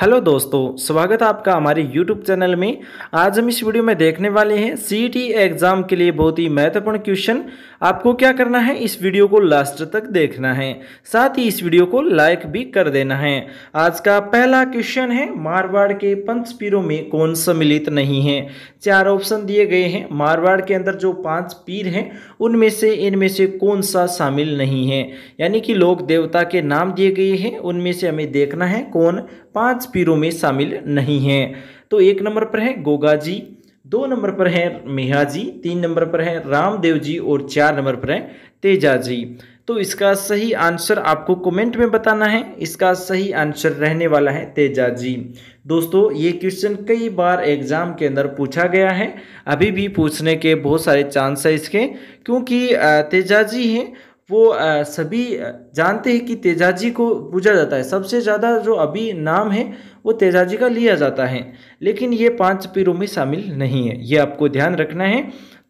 hello दोस्तों स्वागत है आपका हमारे यूट्यूब चैनल में आज हम इस वीडियो में देखने वाले हैं सी एग्ज़ाम e के लिए बहुत ही महत्वपूर्ण क्वेश्चन आपको क्या करना है इस वीडियो को लास्ट तक देखना है साथ ही इस वीडियो को लाइक भी कर देना है आज का पहला क्वेश्चन है मारवाड़ के पंच पीरों में कौन सम्मिलित नहीं है चार ऑप्शन दिए गए हैं मारवाड़ के अंदर जो पाँच पीर हैं उनमें से इनमें से कौन सा शामिल नहीं है यानी कि लोक देवता के नाम दिए गए हैं उनमें से हमें देखना है कौन पाँच पीरों में शामिल नहीं हैं तो एक नंबर पर है गोगा जी दो नंबर पर है मेहा जी तीन नंबर पर है रामदेव जी और चार नंबर पर है तेजा जी तो इसका सही आंसर आपको कमेंट में बताना है इसका सही आंसर रहने वाला है तेजा जी दोस्तों ये क्वेश्चन कई बार एग्ज़ाम के अंदर पूछा गया है अभी भी पूछने के बहुत सारे चांस है इसके क्योंकि तेजा जी हैं वो आ, सभी जानते हैं कि तेजाजी को पूजा जाता है सबसे ज़्यादा जो अभी नाम है वो तेजाजी का लिया जाता है लेकिन ये पांच पीरों में शामिल नहीं है ये आपको ध्यान रखना है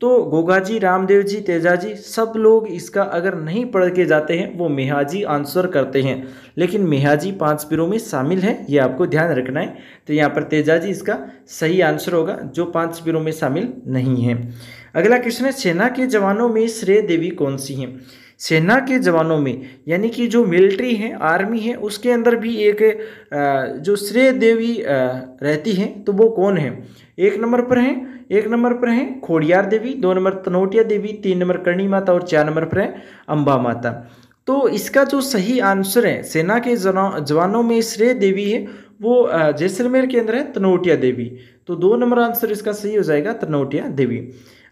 तो गोगाजी रामदेव जी तेजाजी सब लोग इसका अगर नहीं पढ़ के जाते हैं वो मेहाजी आंसर करते हैं लेकिन मेहाजी पांच पीरों में शामिल है ये आपको ध्यान रखना है तो यहाँ पर तेजाजी इसका सही आंसर होगा जो पांच पीरों में शामिल नहीं है अगला क्वेश्चन है सेना के जवानों में श्रेय देवी कौन सी हैं सेना के जवानों में यानी कि जो मिलिट्री है आर्मी है उसके अंदर भी एक जो श्रेय देवी रहती हैं तो वो कौन है एक नंबर पर हैं एक नंबर पर हैं खोड़ियार देवी दो नंबर तनोटिया देवी तीन नंबर करणी माता और चार नंबर पर है अम्बा माता तो इसका जो सही आंसर है सेना के जवानों में श्रेय देवी है वो जैसलमेर के अंदर है तनोटिया देवी तो दो नंबर आंसर इसका सही हो जाएगा तनोटिया देवी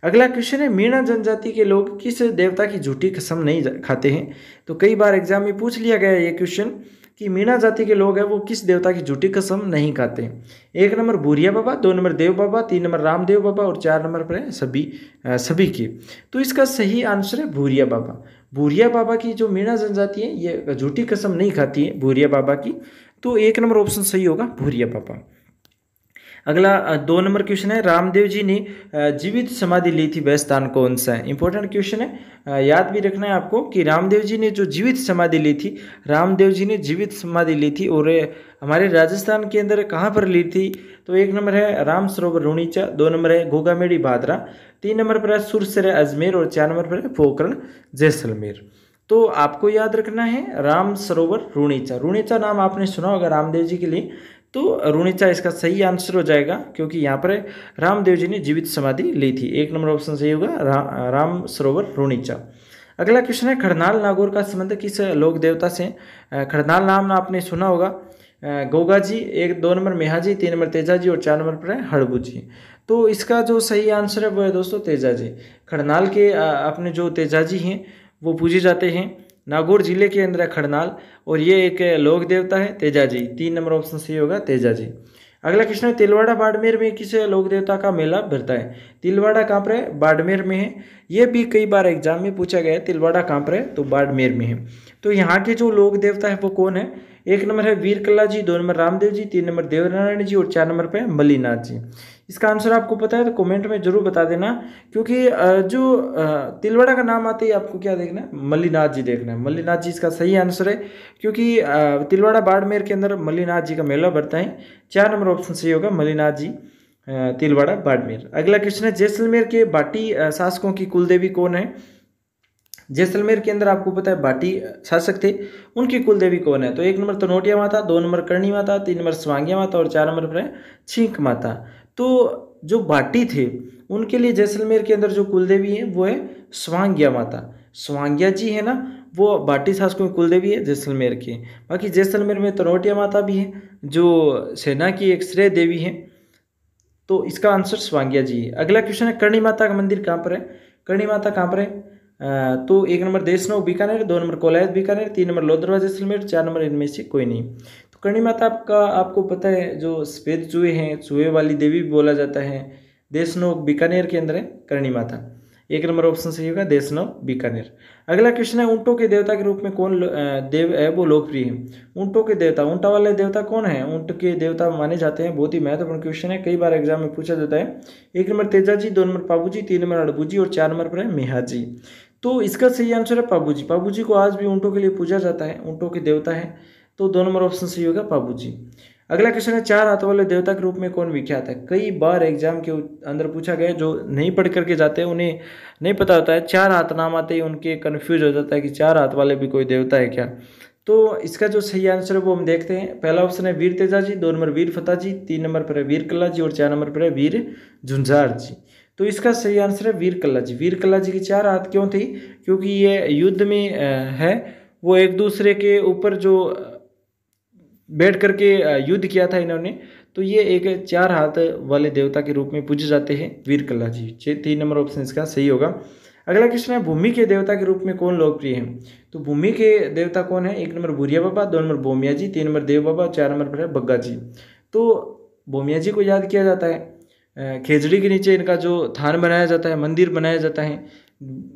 अगला क्वेश्चन है मीणा जनजाति के लोग किस देवता की झूठी कसम नहीं खाते हैं तो कई बार एग्जाम में पूछ लिया गया ये क्वेश्चन कि मीणा जाति के लोग हैं वो किस देवता की झूठी कसम नहीं खाते हैं एक नंबर भूरिया बाबा दो नंबर देव बाबा तीन नंबर रामदेव बाबा और चार नंबर पर है सभी आ, सभी के तो इसका सही आंसर है भूरिया बाबा भूरिया बाबा की जो मीणा जनजाति है ये झूठी कसम नहीं खाती है भूरिया बाबा की तो एक नंबर ऑप्शन सही होगा भूरिया बाबा अगला दो नंबर क्वेश्चन है रामदेव जी ने जीवित समाधि ली थी वह स्थान कौन सा है इंपॉर्टेंट क्वेश्चन है याद भी रखना है आपको कि रामदेव जी ने जो जीवित समाधि ली थी रामदेव जी ने जीवित समाधि ली थी और हमारे राजस्थान के अंदर कहाँ पर ली थी तो एक नंबर है राम सरोवर रूणीचा दो नंबर है घोगामेड़ी भादरा तीन नंबर पर है सुरसर अजमेर और चार नंबर पर है पोकरण जैसलमेर तो आपको याद रखना है राम सरोवर रूणीचा रूणीचा नाम आपने सुना होगा रामदेव जी के लिए तो अरुणिचा इसका सही आंसर हो जाएगा क्योंकि यहाँ पर रामदेव जी ने जीवित समाधि ली थी एक नंबर ऑप्शन सही होगा रा, राम सरोवर रूणिचा अगला क्वेश्चन है खड़नाल नागौर का संबंध किस लोक देवता से खड़नाल नाम आपने सुना होगा गोगा जी एक दो नंबर मेहा जी तीन नंबर तेजा जी और चार नंबर पर है हड़बू जी तो इसका जो सही आंसर है वो है दोस्तों तेजा जी खड़नाल के अपने जो तेजा जी हैं वो पूजे जाते हैं नागौर जिले के अंदर है खड़नाल और ये एक लोक देवता है तेजाजी तीन नंबर ऑप्शन सही होगा तेजाजी अगला क्वेश्चन है तिलवाड़ा बाड़मेर में किस लोक देवता का मेला भरता है तिलवाड़ा कहाँ पर है बाड़मेर में है ये भी कई बार एग्जाम में पूछा गया है तिलवाड़ा कहाँ पर है तो बाड़मेर में है तो यहाँ के जो लोक देवता है वो कौन है एक नंबर है वीरकला जी दो नंबर रामदेव जी तीन नंबर देवनारायण जी और चार नंबर पर मल्लीनाथ जी इसका आंसर आपको पता है तो कमेंट में जरूर बता देना क्योंकि जो तिलवाड़ा का नाम आते ही आपको क्या देखना है मल्लीनाथ जी देखना है मल्लीनाथ जी इसका सही आंसर है क्योंकि तिलवाड़ा बाड़मेर के अंदर मल्लीनाथ जी का मेला बढ़ता है चार नंबर ऑप्शन सही होगा मल्लीनाथ जी तिलवाड़ा बाड़मेर अगला क्वेश्चन है जैसलमेर के बाटी शासकों की कुलदेवी कौन है जैसलमेर के अंदर आपको पता है भाटी शासक थे उनकी कुलदेवी कौन है तो एक नंबर तनोटिया माता दो नंबर करणी माता तीन नंबर स्वांगिया माता और चार नंबर पर है छींक माता तो जो भाटी थे उनके लिए जैसलमेर के अंदर जो कुलदेवी है वो है स्वांगिया माता स्वांगिया जी है ना वो भाटी शासकों की कुलदेवी है जैसलमेर की बाकी जैसलमेर में तनोटिया माता भी है जो सेना की एक श्रेय देवी है तो इसका आंसर स्वांगिया जी है अगला क्वेश्चन है करणी माता का मंदिर कहाँ पर है करणी माता कहाँ पर है तो एक नंबर देशनो बीकानेर दो नंबर कोलायत बीकानेर तीन नंबर लोधरवा जैसलमेर चार नंबर इनमें से कोई नहीं तो करणी माता आपका आपको पता है जो सफ़ेद चूहे हैं चूहे वाली देवी भी बोला जाता है देशनो बीकानेर के अंदर है करणी माता एक नंबर ऑप्शन सही होगा देशनव बीकानेर अगला क्वेश्चन है ऊँटों के देवता के रूप में कौन देव है वो लोकप्रिय है ऊँटों के देवता ऊँटा वाले देवता कौन है ऊँट के देवता माने जाते हैं बहुत ही महत्वपूर्ण क्वेश्चन है कई बार एग्जाम में पूछा जाता है एक नंबर तेजा जी दो नंबर जी तीन नंबर अड़बू जी और चार नंबर पर है मेहा जी तो इसका सही आंसर है पाबू जी पाबू जी को आज भी ऊँटों के लिए पूजा जाता है ऊँटों के देवता है तो दो नंबर ऑप्शन सही होगा पाबू जी अगला क्वेश्चन है चार हाथों वाले देवता के रूप में कौन विख्यात है कई बार एग्जाम के अंदर पूछा गया जो नहीं पढ़ करके जाते हैं उन्हें नहीं पता होता है चार हाथ नाम आते ही उनके कन्फ्यूज हो जाता है कि चार हाथ वाले भी कोई देवता है क्या तो इसका जो सही आंसर है वो हम देखते हैं पहला ऑप्शन है वीर तेजा जी दो नंबर वीर फतेह जी तीन नंबर पर है वीर कला जी और चार नंबर पर है वीर झुंझार जी तो इसका सही आंसर है वीरकला जी वीरकला जी की चार हाथ क्यों थी क्योंकि ये युद्ध में है वो एक दूसरे के ऊपर जो बैठ करके युद्ध किया था इन्होंने तो ये एक चार हाथ वाले देवता के रूप में पूजे जाते हैं वीरकला जी तीन नंबर ऑप्शन इसका सही होगा अगला क्वेश्चन है भूमि के देवता के रूप में कौन लोकप्रिय है तो भूमि के देवता कौन है एक नंबर भूरिया बाबा दो नंबर बोमिया जी तीन नंबर देव बाबा चार नंबर पर है बग्गा जी तो बोमिया जी को याद किया जाता है खेजड़ी के नीचे इनका जो थान बनाया जाता है मंदिर बनाया जाता है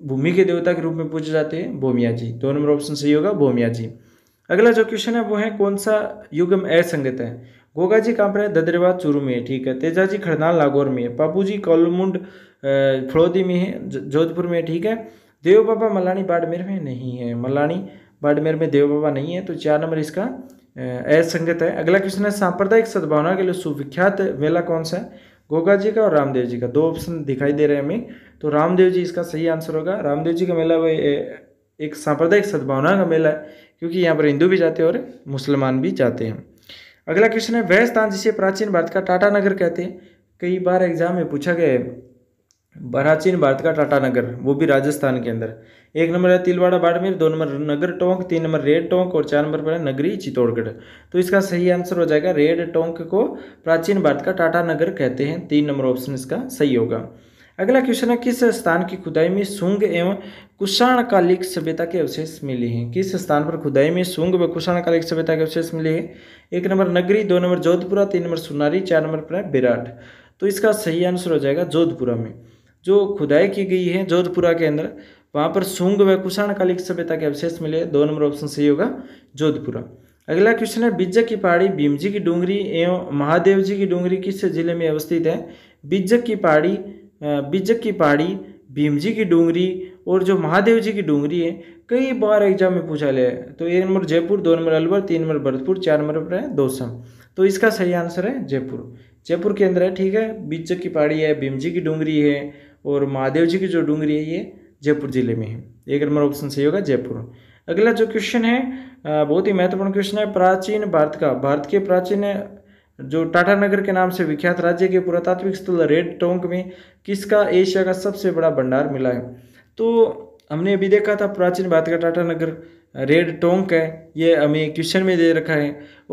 भूमि के देवता के रूप में पूजे जाते हैं भोमिया जी दो नंबर ऑप्शन सही होगा भोमिया जी अगला जो क्वेश्चन है वो है कौन सा युगम असंगत है गोगा जी कहाँ पर है ददरेवा चूरू में है ठीक है तेजा जी खड़नाल नागौर में है पापू जी कौलमुंड फड़ौदी में है जोधपुर में है ठीक है देव बाबा मलानी बाड़मेर में नहीं है मलानी बाड़मेर में देव बाबा नहीं है तो चार नंबर इसका असंगत है अगला क्वेश्चन है सांप्रदायिक सद्भावना के लिए सुविख्यात मेला कौन सा है गोगा जी का और रामदेव जी का दो ऑप्शन दिखाई दे रहे हैं हमें तो रामदेव जी इसका सही आंसर होगा रामदेव जी का मेला वही एक सांप्रदायिक सद्भावना का मेला है क्योंकि यहाँ पर हिंदू भी जाते हैं और मुसलमान भी जाते हैं अगला क्वेश्चन है वह स्थान जिसे प्राचीन भारत का टाटा नगर कहते हैं कई बार एग्जाम में पूछा गया है प्राचीन भारत का टाटा नगर वो भी राजस्थान के अंदर एक नंबर है तिलवाड़ा बाड़मेर दो नंबर नगर टोंक तीन नंबर रेड टोंक और चार नंबर पर है नगरी चित्तौड़गढ़ तो इसका सही आंसर हो जाएगा रेड टोंक को प्राचीन भारत का टाटा नगर कहते हैं तीन नंबर ऑप्शन इसका सही होगा अगला क्वेश्चन है किस स्थान की खुदाई में सुंग एवं कुषाण कालिक सभ्यता के अवशेष मिले हैं किस स्थान पर खुदाई में सुंग व कुषाण कालिक सभ्यता के अवशेष मिले हैं एक नंबर नगरी दो नंबर जोधपुरा तीन नंबर सुनारी चार नंबर पर है विराट तो इसका सही आंसर हो जाएगा जोधपुरा में जो खुदाई की गई है जोधपुरा के अंदर वहाँ पर सुंग व कुषाण कालिक सभ्यता के अवशेष मिले दो नंबर ऑप्शन सही होगा जोधपुरा अगला क्वेश्चन है बिज्जक की पहाड़ी भीमजी की डूंगरी एवं महादेव जी की डूंगरी किस जिले में अवस्थित है बिज्जक की पहाड़ी बिज्जक की पहाड़ी भीमजी की डूंगरी और जो महादेव जी की डूंगरी है कई बार एग्जाम में पूछा गया है तो एक नंबर जयपुर दो नंबर अलवर तीन नंबर भरतपुर चार नंबर पर है दोसम तो इसका सही आंसर है जयपुर जयपुर के अंदर है ठीक है बिज्जक की पहाड़ी है भीमजी की डूंगरी है और महादेव जी की जो डूंगरी है ये जयपुर ज़िले में है एक नंबर ऑप्शन सही होगा जयपुर अगला जो क्वेश्चन है बहुत ही महत्वपूर्ण क्वेश्चन है प्राचीन भारत का भारत के प्राचीन जो टाटानगर के नाम से विख्यात राज्य के पुरातात्विक स्थल रेड टोंक में किसका एशिया का सबसे बड़ा भंडार मिला है तो हमने अभी देखा था प्राचीन भारत का टाटानगर रेड टोंक है ये हमें क्वेश्चन में दे रखा है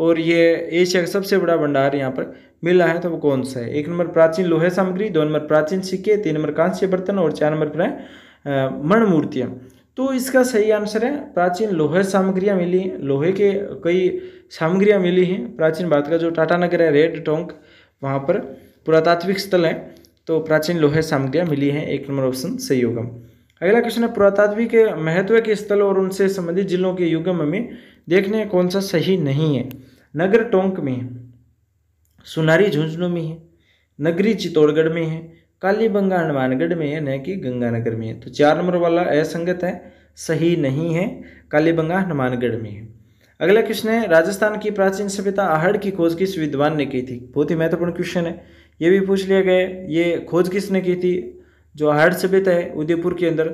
और ये एशिया का सबसे बड़ा भंडार यहाँ पर मिला है तो वो कौन सा है एक नंबर प्राचीन लोहे सामग्री दो नंबर प्राचीन सिक्के तीन नंबर कांस्य बर्तन और चार नंबर पर है मण मूर्तियाँ तो इसका सही आंसर है प्राचीन लोहे सामग्रियाँ मिली हैं लोहे के कई सामग्रियाँ मिली हैं प्राचीन भारत का जो टाटा नगर है रेड टोंक वहाँ पर पुरातात्विक स्थल है तो प्राचीन लोहे सामग्रियाँ मिली हैं एक नंबर ऑप्शन सही होगा अगला क्वेश्चन है पुरातात्विक महत्व के स्थल और उनसे संबंधित जिलों के युगम में देखने कौन सा सही नहीं है नगर टोंक में है सुनारी झुंझुनू में है नगरी चित्तौड़गढ़ में है काली बंगा हनुमानगढ़ में है न कि गंगानगर में है तो चार नंबर वाला असंगत है सही नहीं है कालीबंगा हनुमानगढ़ में है अगला क्वेश्चन है राजस्थान की प्राचीन सभ्यता आहड़ की खोज किस विद्वान ने की थी बहुत ही महत्वपूर्ण क्वेश्चन है ये भी पूछ लिया गया ये खोज किसने की थी जो आहड़ सभ्यता है उदयपुर के अंदर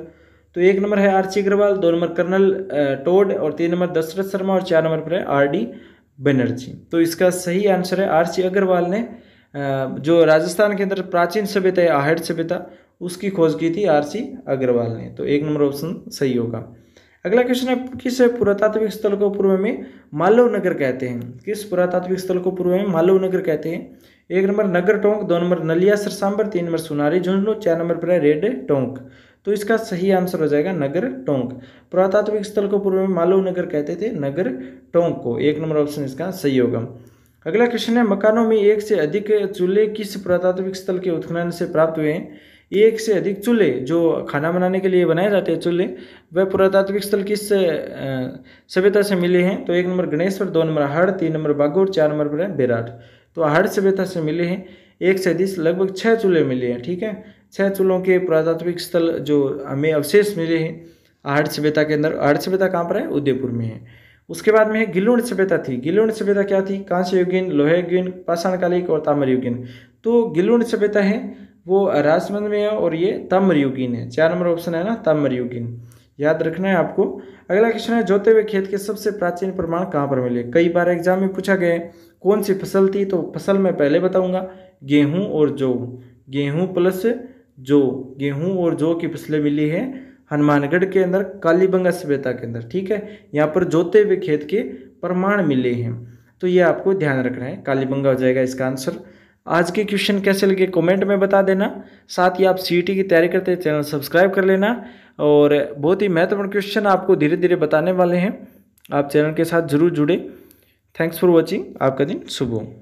तो एक नंबर है आरसी अग्रवाल दो नंबर कर्नल टोड और तीन नंबर दशरथ शर्मा और चार नंबर पर है आर डी बनर्जी तो इसका सही आंसर है आरसी अग्रवाल ने जो राजस्थान के अंदर प्राचीन सभ्यता या आहट सभ्यता उसकी खोज की थी आर सी अग्रवाल ने तो एक नंबर ऑप्शन सही होगा अगला क्वेश्चन है किस पुरातात्विक स्थल को पूर्व में मालव नगर कहते हैं किस पुरातात्विक स्थल को पूर्व में मालव नगर कहते हैं एक नंबर नगर टोंक दो नंबर नलिया सरसांबर तीन नंबर सुनारी झुंझुनू चार नंबर पर है रेड टोंक तो इसका सही आंसर हो जाएगा नगर टोंक पुरातात्विक स्थल को पूर्व में मालव नगर कहते थे नगर टोंक को एक नंबर ऑप्शन इसका सही होगा अगला क्वेश्चन है मकानों में एक से अधिक चूल्हे किस पुरातात्विक स्थल के उत्खनन से प्राप्त हुए हैं एक से अधिक चूल्हे जो खाना बनाने के लिए बनाए जाते हैं चूल्हे वह पुरातात्विक स्थल किस सभ्यता से मिले हैं तो एक नंबर गणेश्वर दो नंबर हड़ तीन नंबर बागोर चार नंबर पर बेराट तो हड़ सभ्यता से मिले हैं एक से अधिक लगभग छः चूल्हे मिले हैं ठीक है छः चूल्हों के पुरातात्विक स्थल जो हमें अवशेष मिले हैं आहट सभ्यता के अंदर आहट सभ्यता कहाँ पर है उदयपुर में है उसके बाद में है गिलुण सभ्यता थी गिलुण सभ्यता क्या थी कांस्य युगीन लोहे युगीन पाषाणकालिक और ताम्र तो गिलुण सभ्यता है वो राजमंद में है और ये ताम्र है चार नंबर ऑप्शन है ना ताम्र याद रखना है आपको अगला क्वेश्चन है जोते हुए खेत के सबसे प्राचीन प्रमाण कहाँ पर मिले कई बार एग्जाम में पूछा गया कौन सी फसल थी तो फसल मैं पहले बताऊंगा गेहूं और जौ गेहूं प्लस जौ गेहूं और जौ की फसलें मिली है हनुमानगढ़ के अंदर कालीबंगा सभ्यता के अंदर ठीक है यहाँ पर जोते हुए खेत के प्रमाण मिले हैं तो ये आपको ध्यान रखना है कालीबंगा हो जाएगा इसका आंसर आज के क्वेश्चन कैसे लगे कमेंट में बता देना साथ ही आप सी e की तैयारी करते हैं चैनल सब्सक्राइब कर लेना और बहुत ही महत्वपूर्ण क्वेश्चन आपको धीरे धीरे बताने वाले हैं आप चैनल के साथ जरूर जुड़े थैंक्स फॉर वॉचिंग आपका दिन शुभ हो